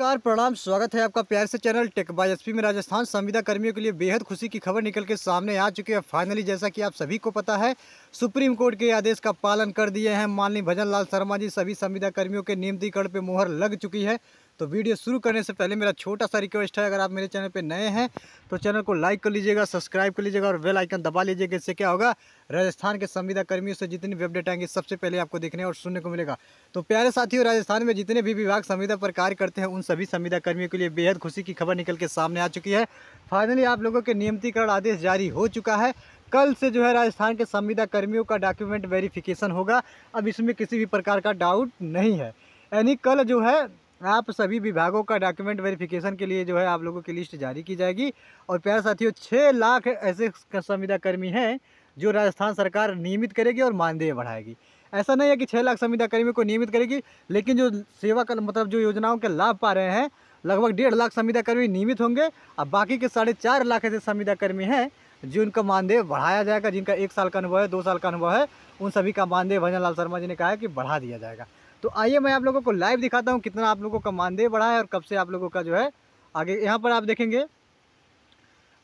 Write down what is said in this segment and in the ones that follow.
नमस्कार प्रणाम स्वागत है आपका प्यार से चैनल टेक बाय एसपी में राजस्थान संविदा कर्मियों के लिए बेहद खुशी की खबर निकल के सामने आ चुकी है फाइनली जैसा कि आप सभी को पता है सुप्रीम कोर्ट के आदेश का पालन कर दिए हैं माननीय भजन लाल शर्मा जी सभी संविदा कर्मियों के नियमतीकरण पर मुहर लग चुकी है तो वीडियो शुरू करने से पहले मेरा छोटा सा रिक्वेस्ट है अगर आप मेरे चैनल पर नए हैं तो चैनल को लाइक कर लीजिएगा सब्सक्राइब कर लीजिएगा और बेल आइकन दबा लीजिएगा इससे क्या होगा राजस्थान के संविदा कर्मियों से जितनी भी अपडेट आएंगे सबसे पहले आपको देखने और सुनने को मिलेगा तो प्यारे साथियों राजस्थान में जितने भी विभाग संविदा पर कार्य करते हैं उन सभी संविदा कर्मियों के लिए बेहद खुशी की खबर निकल के सामने आ चुकी है फाइनली आप लोगों के नियमितीकरण आदेश जारी हो चुका है कल से जो है राजस्थान के संविदा कर्मियों का डॉक्यूमेंट वेरिफिकेशन होगा अब इसमें किसी भी प्रकार का डाउट नहीं है यानी कल जो है आप सभी विभागों का डॉक्यूमेंट वेरिफिकेशन के लिए जो है आप लोगों की लिस्ट जारी की जाएगी और प्यारे साथियों छः लाख ऐसे संविदा कर्मी हैं जो राजस्थान सरकार नियमित करेगी और मानदेय बढ़ाएगी ऐसा नहीं है कि छः लाख संविदा कर्मी को नियमित करेगी लेकिन जो सेवा का मतलब जो योजनाओं के लाभ पा रहे हैं लगभग डेढ़ लाख संविदा कर्मी नियमित होंगे और बाकी के साढ़े चार लाख ऐसे संविदा कर्मी हैं जो उनका मानदेय बढ़ाया जाएगा जिनका एक साल का अनुभव है दो साल का अनुभव है उन सभी का मानदेय भजन लाल शर्मा जी ने कहा है कि बढ़ा दिया जाएगा तो आइए मैं आप लोगों को लाइव दिखाता हूँ कितना आप लोगों का मानदेय बढ़ा है और कब से आप लोगों का जो है आगे यहाँ पर आप देखेंगे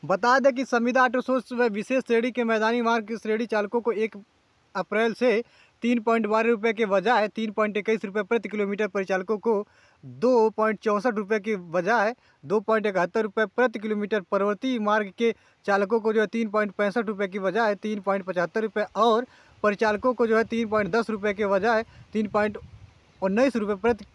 बता दें कि संविदा ऑटो सोर्स व विशेष श्रेणी के मैदानी मार्ग की श्रेणी चालकों को एक अप्रैल से तीन पॉइंट बारह रुपये के बजाय तीन पॉइंट इक्कीस रुपये प्रति किलोमीटर परिचालकों को दो पॉइंट चौंसठ रुपये की बजाय दो पॉइंट इकहत्तर रुपये प्रति किलोमीटर पर्वतीय मार्ग के चालकों को जो है तीन पॉइंट पैंसठ रुपये की बजाय तीन पॉइंट पचहत्तर रुपये और परिचालकों को जो है तीन पॉइंट दस रुपये के बजाय तीन पॉइंट उन्नीस रुपये प्रति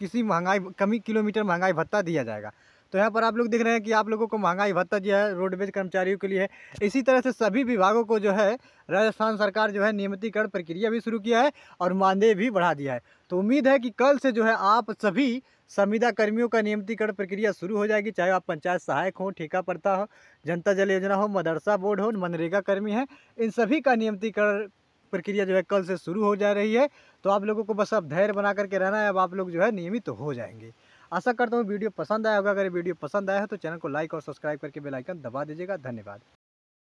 किसी महंगाई कमी किलोमीटर महंगाई भत्ता दिया जाएगा तो यहाँ पर आप लोग देख रहे हैं कि आप लोगों को महंगाई भत्ता दिया है रोडवेज कर्मचारियों के लिए है इसी तरह से सभी विभागों को जो है राजस्थान सरकार जो है नियमितीकरण प्रक्रिया भी शुरू किया है और मानदेय भी बढ़ा दिया है तो उम्मीद है कि कल से जो है आप सभी संविदा कर्मियों का नियमितीकरण प्रक्रिया शुरू हो जाएगी चाहे आप पंचायत सहायक हों ठेका प्रता हो जनता जल योजना हो मदरसा बोर्ड हो मनरेगा कर्मी हैं इन सभी का नियमितीकरण प्रक्रिया जो है कल से शुरू हो जा रही है तो आप लोगों को बस अब धैर्य बना करके रहना है अब आप लोग जो है नियमित तो हो जाएंगे आशा करता हूँ वीडियो पसंद आया होगा अगर वीडियो पसंद आया है तो चैनल को लाइक और सब्सक्राइब करके बेलाइकन दबा दीजिएगा धन्यवाद